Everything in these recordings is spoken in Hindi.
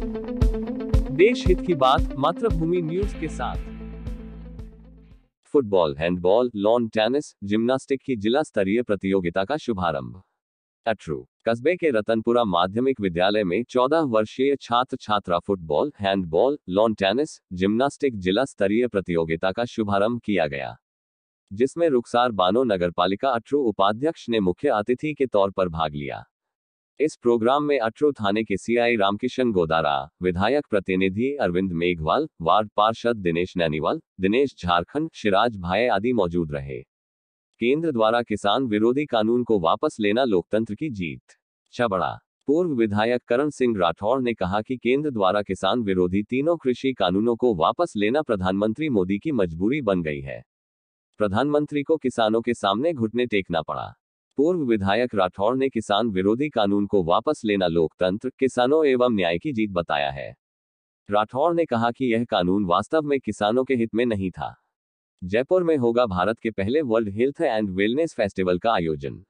देश हित की बात मातृभूमि न्यूज के साथ football handball lawn tennis gymnastic की जिला स्तरीय प्रतियोगिता का शुभारंभ अट्रू कस्बे के रतनपुरा माध्यमिक विद्यालय में 14 वर्षीय छात्र छात्रा football handball lawn tennis gymnastic जिला स्तरीय प्रतियोगिता का शुभारंभ किया गया जिसमें रुखसार बानो नगर पालिका अट्रू उपाध्यक्ष ने मुख्य अतिथि के तौर पर भाग लिया इस प्रोग्राम में अटरू थाने के सीआई रामकिशन गोदारा विधायक प्रतिनिधि अरविंद मेघवाल वार्ड पार्षद दिनेश नैनीवाल दिनेश झारखंड शिराज भाई आदि मौजूद रहे केंद्र द्वारा किसान विरोधी कानून को वापस लेना लोकतंत्र की जीत छबड़ा पूर्व विधायक करण सिंह राठौड़ ने कहा कि केंद्र द्वारा किसान विरोधी तीनों कृषि कानूनों को वापस लेना प्रधानमंत्री मोदी की मजबूरी बन गई है प्रधानमंत्री को किसानों के सामने घुटने टेकना पड़ा पूर्व विधायक राठौर ने किसान विरोधी कानून को वापस लेना लोकतंत्र किसानों एवं न्याय की जीत बताया है राठौर ने कहा कि यह कानून वास्तव में किसानों के हित में नहीं था जयपुर में होगा भारत के पहले world health and wellness festival का आयोजन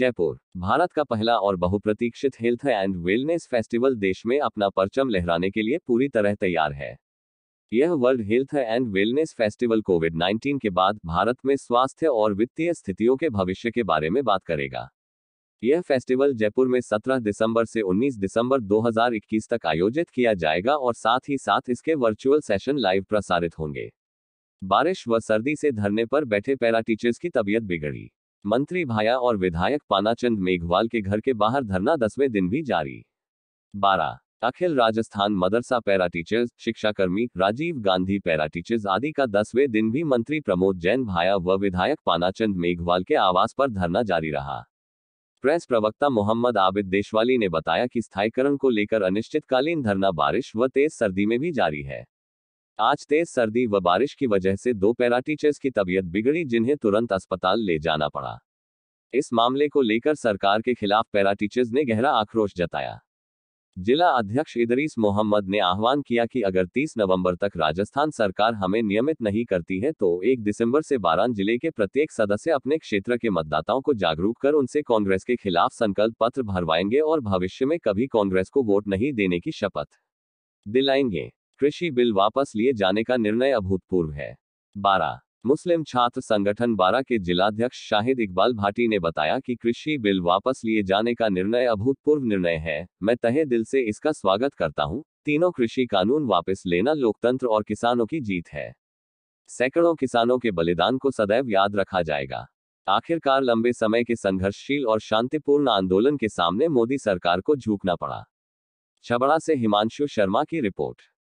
जयपुर भारत का पहला और बहुप्रतीक्षित हेल्थ एंड वेलनेस फेस्टिवल देश में अपना परचम लहराने के लिए पूरी तरह तैयार है यह world health and wellness festival Covid 19 के बाद भारत में स्वास्थ्य और वित्तीय स्थितियों के भविष्य के बारे में बात करेगा यह फेस्टिवल जयपुर में 17 दिसंबर से 19 दिसंबर 2021 तक आयोजित किया जाएगा और साथ ही साथ इसके वर्चुअल सेशन लाइव प्रसारित होंगे बारिश व सर्दी से धरने पर बैठे पैरा टीचर्स की तबीयत बिगड़ी मंत्री भाया और विधायक पानाचंद मेघवाल के घर के बाहर धरना दसवें दिन भी जारी बारह अखिल राजस्थान मदरसा पैरा टीचर्स शिक्षाकर्मी राजीव गांधी पैरा टीचर्स आदि का दसवें दिन भी मंत्री प्रमोद जैन भाया व विधायक पानाचंद मेघवाल के आवास पर धरना जारी रहा प्रेस प्रवक्ता मोहम्मद आबिद देशवाली ने बताया कि स्थायीकरण को लेकर अनिश्चितकालीन धरना बारिश व तेज सर्दी में भी जारी है आज तेज सर्दी व बारिश की वजह से दो पैरा टीचर्स की तबीयत बिगड़ी जिन्हें तुरंत अस्पताल ले जाना पड़ा इस मामले को लेकर सरकार के खिलाफ पैरा टीचर्स ने गहरा आक्रोश जताया जिला अध्यक्ष इदरीस मोहम्मद ने आह्वान किया कि अगर 30 नवंबर तक राजस्थान सरकार हमें नियमित नहीं करती है तो 1 दिसंबर से बारान जिले के प्रत्येक सदस्य अपने क्षेत्र के मतदाताओं को जागरूक कर उनसे कांग्रेस के खिलाफ संकल्प पत्र भरवाएंगे और भविष्य में कभी कांग्रेस को वोट नहीं देने की शपथ दिलाएंगे कृषि बिल वापस लिए जाने का निर्णय अभूतपूर्व है बारह मुस्लिम छात्र संगठन बारा के जिलाध्यक्ष शाहिद इकबाल भाटी ने बताया कि कृषि बिल वापस लिए जाने का निर्णय अभूतपूर्व निर्णय है मैं तहे दिल से इसका स्वागत करता हूं। तीनों कृषि कानून वापस लेना लोकतंत्र और किसानों की जीत है सैकड़ों किसानों के बलिदान को सदैव याद रखा जाएगा आखिरकार लंबे समय के संघर्षशील और शांतिपूर्ण आंदोलन के सामने मोदी सरकार को झुकना पड़ा छबड़ा से हिमांशु शर्मा की रिपोर्ट